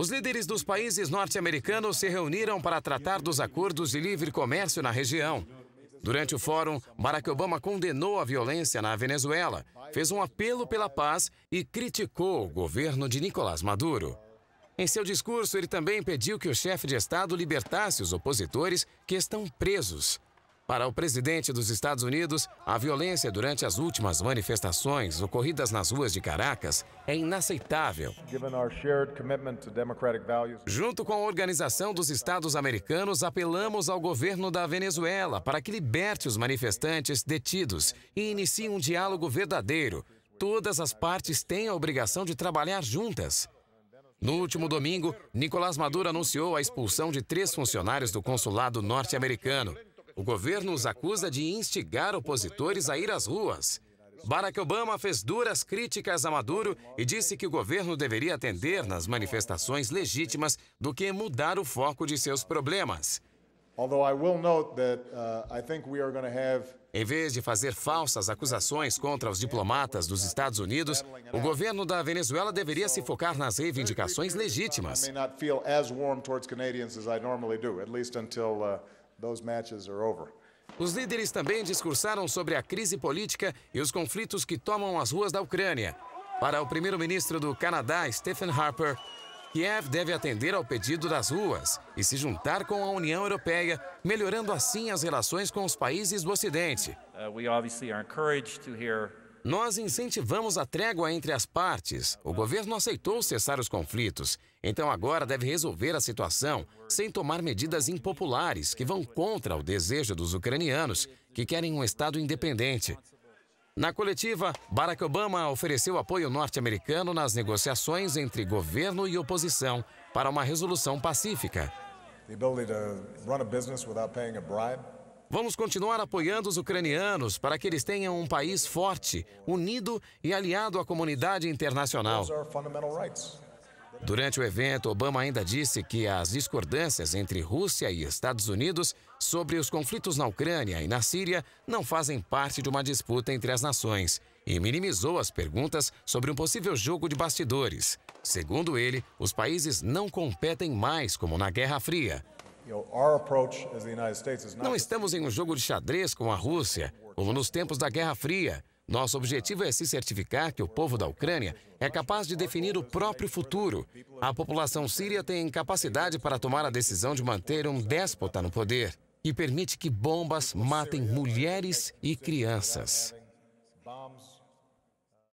Os líderes dos países norte-americanos se reuniram para tratar dos acordos de livre comércio na região. Durante o fórum, Barack Obama condenou a violência na Venezuela, fez um apelo pela paz e criticou o governo de Nicolás Maduro. Em seu discurso, ele também pediu que o chefe de Estado libertasse os opositores que estão presos. Para o presidente dos Estados Unidos, a violência durante as últimas manifestações ocorridas nas ruas de Caracas é inaceitável. Junto com a Organização dos Estados Americanos, apelamos ao governo da Venezuela para que liberte os manifestantes detidos e inicie um diálogo verdadeiro. Todas as partes têm a obrigação de trabalhar juntas. No último domingo, Nicolás Maduro anunciou a expulsão de três funcionários do consulado norte-americano. O governo os acusa de instigar opositores a ir às ruas. Barack Obama fez duras críticas a Maduro e disse que o governo deveria atender nas manifestações legítimas do que mudar o foco de seus problemas. Uh, em vez de fazer falsas acusações contra os diplomatas dos Estados Unidos, o governo da Venezuela deveria se focar nas reivindicações legítimas those matches are over. Os líderes também discursaram sobre a crise política e os conflitos que tomam as ruas da Ucrânia. Para o primeiro-ministro do Canadá, Stephen Harper, Kiev deve atender ao pedido das ruas e se juntar com a União Europeia, melhorando assim as relações com os países do Ocidente. Uh, nós incentivamos a trégua entre as partes. O governo aceitou cessar os conflitos. Então agora deve resolver a situação sem tomar medidas impopulares que vão contra o desejo dos ucranianos, que querem um Estado independente. Na coletiva, Barack Obama ofereceu apoio norte-americano nas negociações entre governo e oposição para uma resolução pacífica. a Vamos continuar apoiando os ucranianos para que eles tenham um país forte, unido e aliado à comunidade internacional. Durante o evento, Obama ainda disse que as discordâncias entre Rússia e Estados Unidos sobre os conflitos na Ucrânia e na Síria não fazem parte de uma disputa entre as nações e minimizou as perguntas sobre um possível jogo de bastidores. Segundo ele, os países não competem mais como na Guerra Fria. Não estamos em um jogo de xadrez com a Rússia, como nos tempos da Guerra Fria. Nosso objetivo é se certificar que o povo da Ucrânia é capaz de definir o próprio futuro. A população síria tem capacidade para tomar a decisão de manter um déspota no poder e permite que bombas matem mulheres e crianças.